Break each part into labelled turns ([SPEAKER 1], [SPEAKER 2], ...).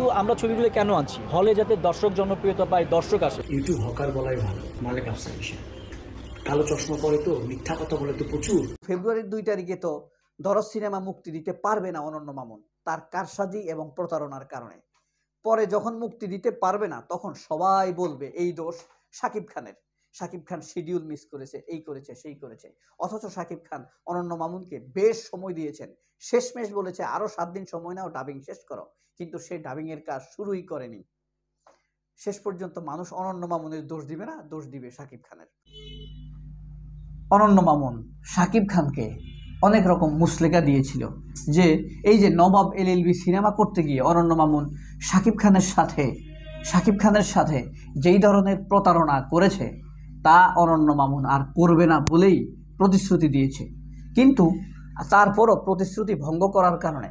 [SPEAKER 1] কিন্তু আমরা ছবিগুলো কেন আনছি হলে যাতে দর্শক জনপ্রিয়তা পায় দর্শক আসে ইউটিউব হকার বলাই ভালো মালিক কালো চশমা পরে তো মিথ্যা কথা বলে তো প্রচুর ফেব্রুয়ারির দুই তারিখে তো ধরস সিনেমা মুক্তি দিতে পারবে না অনন্য মামুন তার কারসাজি এবং প্রতারণার কারণে পরে যখন মুক্তি দিতে পারবে না তখন সবাই বলবে এই দোষ সাকিব খানের সাকিব খান শিডিউল মিস করেছে এই করেছে সেই করেছে অথচ সাকিব খান অনন্য মামুনকে বেশ সময় দিয়েছেন শেষমেশ বলেছে আরও সাত দিন সময় নাও ডাবিং শেষ করো কিন্তু সে ডাবিংয়ের কাজ শুরুই করেনি শেষ পর্যন্ত মানুষ অনন্য মামুনের দোষ দিবে না দোষ দিবে সাকিব খানের অনন্য মামুন সাকিব খানকে অনেক রকম মুসলেকা দিয়েছিল যে এই যে নবাব এলএলবি সিনেমা করতে গিয়ে অনন্য মামুন সাকিব খানের সাথে সাকিব খানের সাথে যেই ধরনের প্রতারণা করেছে তা অনন্য মামুন আর করবে না বলেই প্রতিশ্রুতি দিয়েছে কিন্তু তারপরও প্রতিশ্রুতি ভঙ্গ করার কারণে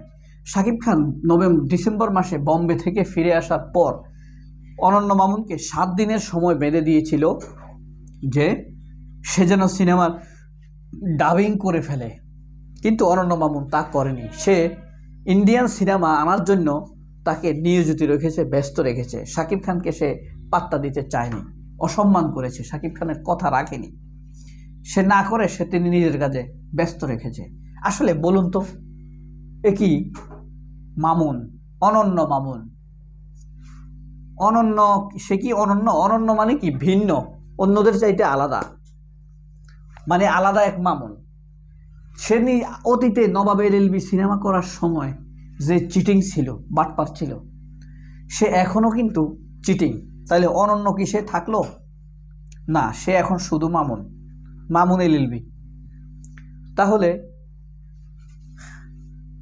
[SPEAKER 1] শাকিব খান নভেম্বর ডিসেম্বর মাসে বম্বে থেকে ফিরে আসার পর অনন্য মামুনকে সাত দিনের সময় বেঁধে দিয়েছিল যে সে যেন সিনেমার ডাবিং করে ফেলে কিন্তু অনন্য মামুন তা করেনি সে ইন্ডিয়ান সিনেমা আনার জন্য তাকে নিয়োজিত রেখেছে ব্যস্ত রেখেছে শাকিব খানকে সে পাত্তা দিতে চায়নি অসম্মান করেছে সাকিব খানের কথা রাখেনি সে না করে সে তিনি নিজের কাজে ব্যস্ত রেখেছে আসলে বলুন তো এ কি মামুন অনন্য মামুন অনন্য সে কি অনন্য অনন্য মানে কি ভিন্ন অন্যদের চাইতে আলাদা মানে আলাদা এক মামুন সে অতীতে নবাবের রেলবি সিনেমা করার সময় যে চিটিং ছিল বাটপার ছিল সে এখনও কিন্তু চিটিং তাহলে অনন্য কি সে থাকলো না সে এখন শুধু মামুন মামুন এলবি তাহলে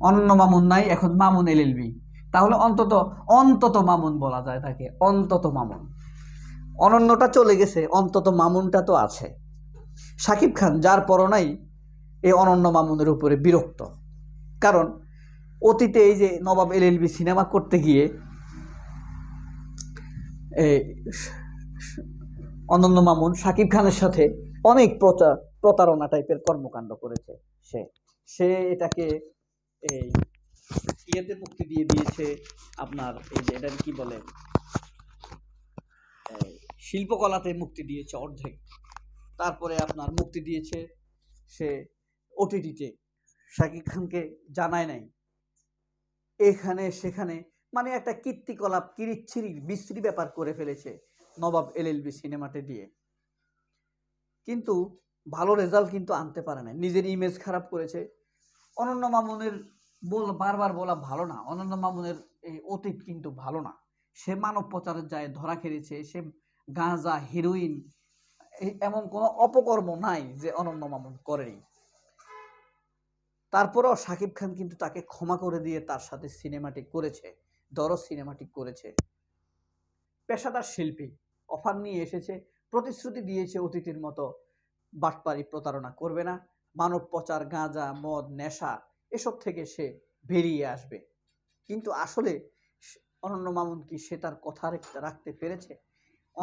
[SPEAKER 1] অনন্য মামুন নাই এখন মামুন এলবি তাহলে অন্তত অন্তত মামুন বলা যায় তাকে অন্তত মামুন অনন্যটা চলে গেছে অন্তত মামুনটা তো আছে সাকিব খান যার পরনাই এই অনন্য মামুনের উপরে বিরক্ত কারণ অতীতে এই যে নবাব এলএলবি সিনেমা করতে গিয়ে অনন্য মামুন সাকিব খানের সাথে অনেক প্রচার প্রতারণা টাইপের কর্মকাণ্ড করেছে সে সে এটাকে এই ইয়েতে মুক্তি দিয়ে দিয়েছে আপনার এই যে এটা কি বলে শিল্পকলাতে মুক্তি দিয়েছে অর্ধেক তারপরে আপনার মুক্তি দিয়েছে সে ওটিটিতে শাকিব খানকে জানায় নাই এখানে সেখানে মানে একটা কীর্তিকলাপ কিরিচ্ছিরি বিশ্রী ব্যাপার করে ফেলেছে নবাব এলএলবি সিনেমাটি দিয়ে কিন্তু ভালো রেজাল্ট কিন্তু আনতে পারে না নিজের ইমেজ খারাপ করেছে অনন্য মামুনের বল বারবার বলা ভালো না অনন্য মামুনের এই অতীত কিন্তু ভালো না সে মানব প্রচারের যায় ধরা খেলেছে সে গাঁজা হিরোইন এমন কোনো অপকর্ম নাই যে অনন্য মামুন করেনি তারপরেও শাকিব খান কিন্তু তাকে ক্ষমা করে দিয়ে তার সাথে সিনেমাটি করেছে দরজ সিনেমাটি করেছে পেশাদার শিল্পী অফার নিয়ে এসেছে প্রতিশ্রুতি দিয়েছে অতিথির মতো বাটপারি প্রতারণা করবে না মানব পচার গাঁজা মদ নেশা এসব থেকে সে বেরিয়ে আসবে কিন্তু আসলে অনন্য মামুন কি সে তার কথা রাখতে পেরেছে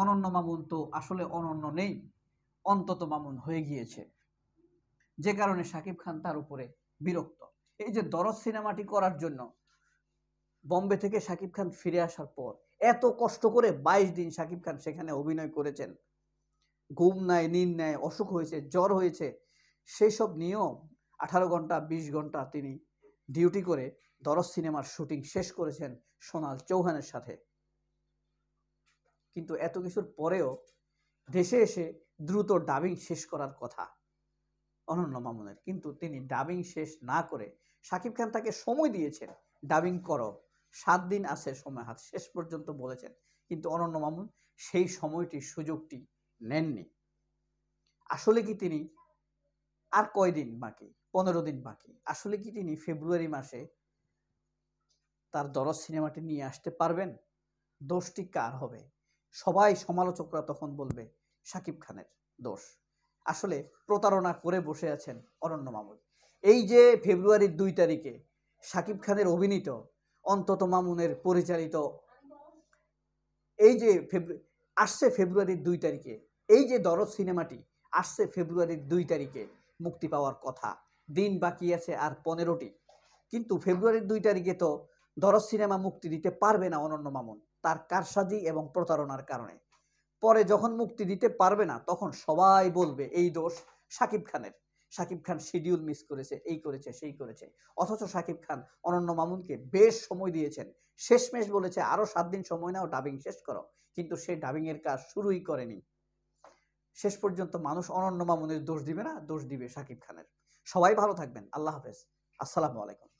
[SPEAKER 1] অনন্য মামুন তো আসলে অনন্য নেই অন্তত মামুন হয়ে গিয়েছে যে কারণে সাকিব খান তার উপরে বিরক্ত এই যে দরদ সিনেমাটি করার জন্য বম্বে থেকে শাকিব খান ফিরে আসার পর এত কষ্ট করে ২২ দিন শাকিব খান সেখানে অভিনয় করেছেন ঘুম নাই নিন নেয় অসুখ হয়েছে জ্বর হয়েছে সেই সব নিয়েও আঠারো ঘন্টা ২০ ঘন্টা তিনি ডিউটি করে দরজ সিনেমার শুটিং শেষ করেছেন সোনাল চৌহানের সাথে কিন্তু এত কিছুর পরেও দেশে এসে দ্রুত ডাবিং শেষ করার কথা অনন্য মামুনের কিন্তু তিনি ডাবিং শেষ না করে শাকিব খান তাকে সময় দিয়েছেন ডাবিং করো সাত দিন আছে সময় হাত শেষ পর্যন্ত বলেছেন কিন্তু অনন্য মামুন সেই সময়টি সুযোগটি নেননি আসলে কি তিনি আর কয়দিন বাকি পনেরো দিন বাকি আসলে কি তিনি ফেব্রুয়ারি মাসে তার দরজ সিনেমাটি নিয়ে আসতে পারবেন দোষটি কার হবে সবাই সমালোচকরা তখন বলবে সাকিব খানের দোষ আসলে প্রতারণা করে বসে আছেন অরণ্য মামুন এই যে ফেব্রুয়ারির দুই তারিখে সাকিব খানের অভিনীত অন্তত মামুনের পরিচালিত এই যে আসছে ফেব্রুয়ারির দুই তারিখে এই যে দরদ সিনেমাটি আসছে ফেব্রুয়ারির দুই তারিখে মুক্তি পাওয়ার কথা দিন বাকি আছে আর পনেরোটি কিন্তু ফেব্রুয়ারির দুই তারিখে তো দরদ সিনেমা মুক্তি দিতে পারবে না অনন্য মামুন তার কারসাজি এবং প্রতারণার কারণে পরে যখন মুক্তি দিতে পারবে না তখন সবাই বলবে এই দোষ সাকিব খানের সাকিব খান শিডিউল মিস করেছে এই করেছে সেই করেছে অথচ সাকিব খান অনন্য মামুনকে বেশ সময় দিয়েছেন শেষমেশ বলেছে আরও সাত দিন সময় নাও ডাবিং শেষ করো কিন্তু সে ডাবিংয়ের কাজ শুরুই করেনি শেষ পর্যন্ত মানুষ অনন্য মামুনের দোষ দিবে না দোষ দিবে সাকিব খানের সবাই ভালো থাকবেন আল্লাহ হাফেজ আসসালামু আলাইকুম